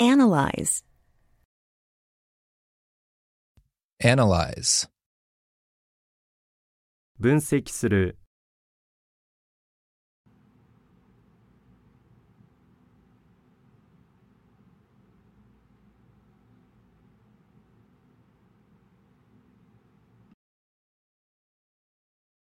Analyze. Analyze. 分析する